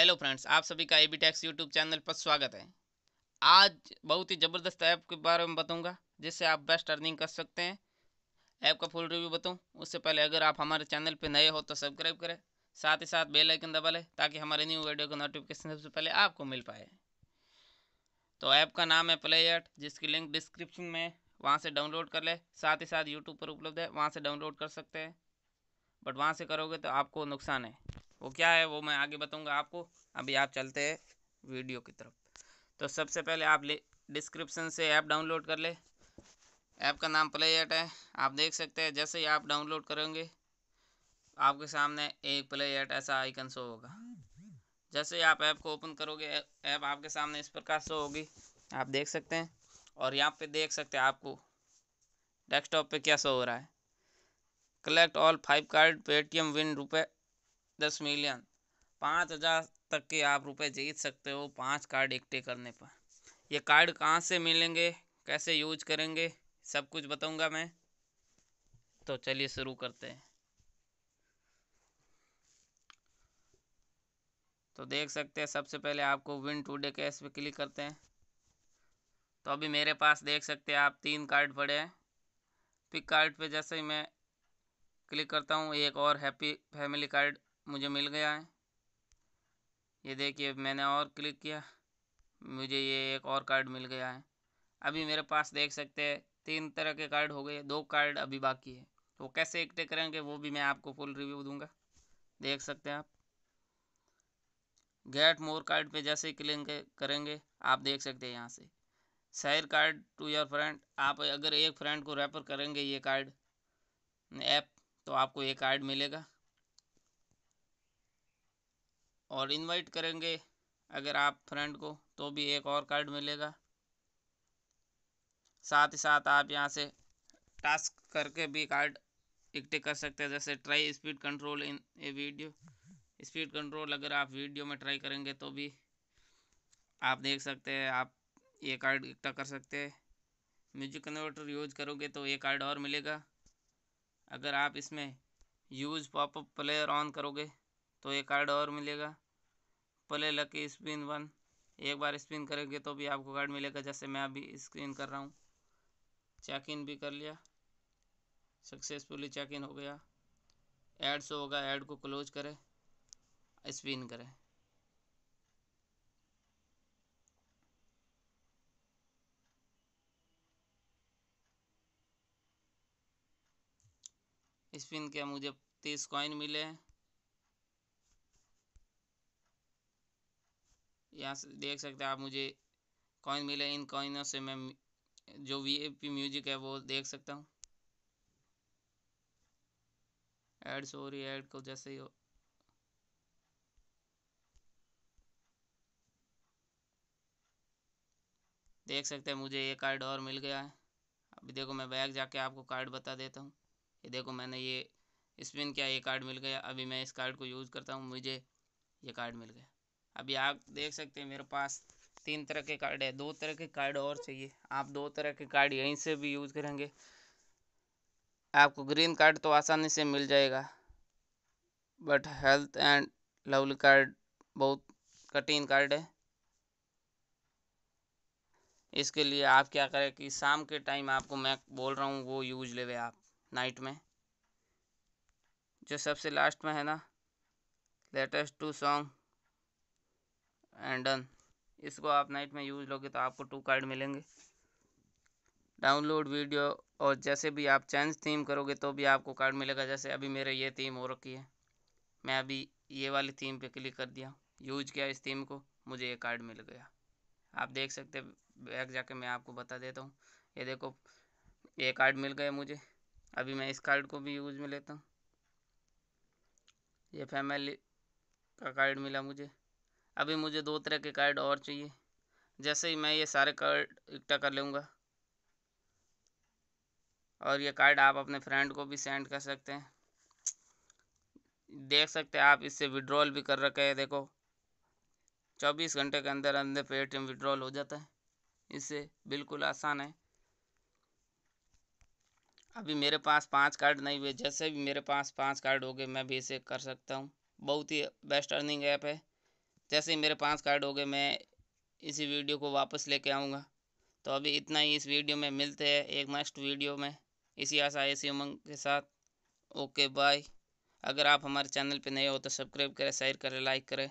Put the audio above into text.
hello friends आप सभी का A B tax YouTube channel पर स्वागत है आज बहुत ही ज़बरदस्त ऐप के बारे में बताऊंगा जिससे आप बेस्ट अर्निंग कर सकते हैं ऐप का फुल रिव्यू बताऊं उससे पहले अगर आप हमारे चैनल पर नए हो तो सब्सक्राइब करें साथ ही साथ बेल आइकन दबा लें ताकि हमारे न्यू वीडियो का नोटिफिकेशन सबसे पहले आपको मिल पाए तो ऐप का नाम है प्ले एट जिसकी लिंक डिस्क्रिप्शन में वहाँ से डाउनलोड कर ले साथ ही साथ यूट्यूब पर उपलब्ध है वहाँ से डाउनलोड कर सकते हैं बट वहाँ से करोगे तो आपको नुकसान है वो क्या है वो मैं आगे बताऊँगा आपको अभी आप चलते हैं वीडियो की तरफ तो सबसे पहले आप डिस्क्रिप्सन से ऐप डाउनलोड कर ले ऐप का नाम प्ले ऐट है आप देख सकते हैं जैसे ही आप डाउनलोड करेंगे आपके सामने एक प्ले ऐट ऐसा आइकन शो होगा जैसे ही आप ऐप को ओपन करोगे ऐप आपके सामने इस प्रकार शो होगी आप देख सकते हैं और यहाँ पे देख सकते हैं आपको डेस्कटॉप पे क्या शो हो रहा है collect all five card Paytm win रुपए दस मिलियन पाँच हज़ार तक के आप रुपए जीत सकते हो पांच कार्ड इकट्ठे करने पर ये कार्ड कहाँ से मिलेंगे कैसे यूज करेंगे सब कुछ बताऊंगा मैं तो चलिए शुरू करते हैं तो देख सकते हैं सबसे पहले आपको विन टूडे कैश पे क्लिक करते हैं तो अभी मेरे पास देख सकते हैं आप तीन कार्ड पड़े हैं पिक कार्ड पे जैसे ही मैं क्लिक करता हूँ एक और हैप्पी फैमिली कार्ड मुझे मिल गया है ये देखिए मैंने और क्लिक किया मुझे ये एक और कार्ड मिल गया है अभी मेरे पास देख सकते हैं तीन तरह के कार्ड हो गए दो कार्ड अभी बाकी है तो कैसे एक्टे करेंगे वो भी मैं आपको फुल रिव्यू दूंगा देख सकते हैं आप गेट मोर कार्ड पे जैसे क्लिक करेंगे आप देख सकते हैं यहाँ से share card to your friend आप अगर एक फ्रेंड को रेफर करेंगे ये कार्ड ऐप तो आपको ये कार्ड मिलेगा और इनवाइट करेंगे अगर आप फ्रेंड को तो भी एक और कार्ड मिलेगा साथ ही साथ आप यहाँ से टास्क करके भी कार्ड इकट्ठे कर सकते हैं जैसे try speed control in a video speed control अगर आप वीडियो में ट्राई करेंगे तो भी आप देख सकते हैं आप ये कार्ड इकट्ठा कर सकते हैं म्यूजिक कन्वर्टर यूज करोगे तो ये कार्ड और मिलेगा अगर आप इसमें यूज पॉपअप प्लेयर ऑन करोगे तो एक कार्ड और मिलेगा पहले लकी स्पिन वन एक बार स्पिन करेंगे तो भी आपको कार्ड मिलेगा जैसे मैं अभी स्क्रीन कर रहा हूँ चेक इन भी कर लिया सक्सेसफुली चेक इन हो गया ऐड से होगा ऐड को क्लोज करें स्पिन करें स्पिन के मुझे तीस कॉइन मिले हैं यहाँ से देख सकते हैं आप मुझे कॉइन मिले इन कॉइनों से मैं जो पी म्यूजिक है वो देख सकता हूँ एड सॉरी एड को जैसे ही देख सकते हैं मुझे ये कार्ड और मिल गया है अभी देखो मैं बैग जाके आपको कार्ड बता देता हूँ ये देखो मैंने ये स्पिन किया ये कार्ड मिल गया अभी मैं इस कार्ड को यूज़ करता हूँ मुझे ये कार्ड मिल गया अभी आप देख सकते हैं मेरे पास तीन तरह के कार्ड है दो तरह के कार्ड और चाहिए आप दो तरह के कार्ड यहीं से भी यूज़ करेंगे आपको ग्रीन कार्ड तो आसानी से मिल जाएगा but health and lovely card बहुत कठिन कार्ड है इसके लिए आप क्या करें कि शाम के टाइम आपको मैं बोल रहा हूँ वो यूज लेवे आप नाइट में जो सबसे लास्ट में है ना latest two song and done इसको आप नाइट में यूज लोगे तो आपको टू कार्ड मिलेंगे डाउनलोड वीडियो और जैसे भी आप चेंज थीम करोगे तो भी आपको कार्ड मिलेगा जैसे अभी मेरे ये थीम हो रखी है मैं अभी ये वाली थीम पे क्लिक कर दिया यूज किया इस थीम को मुझे ये कार्ड मिल गया आप देख सकते बैग जाके मैं आपको बता देता हूँ ये देखो ये कार्ड मिल गया मुझे अभी मैं इस कार्ड को भी यूज में लेता हूँ ये फैमिली का कार्ड मिला मुझे अभी मुझे दो तरह के कार्ड और चाहिए जैसे ही मैं ये सारे कार्ड इकट्ठा कर लूँगा और ये कार्ड आप अपने फ्रेंड को भी सेंड कर सकते हैं देख सकते हैं आप इससे विड्रॉल भी कर रखे हैं देखो चौबीस घंटे के अंदर अंदर पेटीएम विड्रॉल हो जाता है इससे बिल्कुल आसान है अभी मेरे पास पांच कार्ड नहीं हुए जैसे भी मेरे पास पांच कार्ड हो गए मैं भी इसे कर सकता हूँ बहुत ही बेस्ट अर्निंग ऐप है जैसे ही मेरे पाँच कार्ड हो गए मैं इसी वीडियो को वापस लेके आऊँगा तो अभी इतना ही इस वीडियो में मिलते हैं एक नेक्स्ट वीडियो में इसी आशा ऐसी उमंग के साथ ओके बाय अगर आप हमारे चैनल पर नए हो तो सब्सक्राइब करें शेयर करें लाइक करें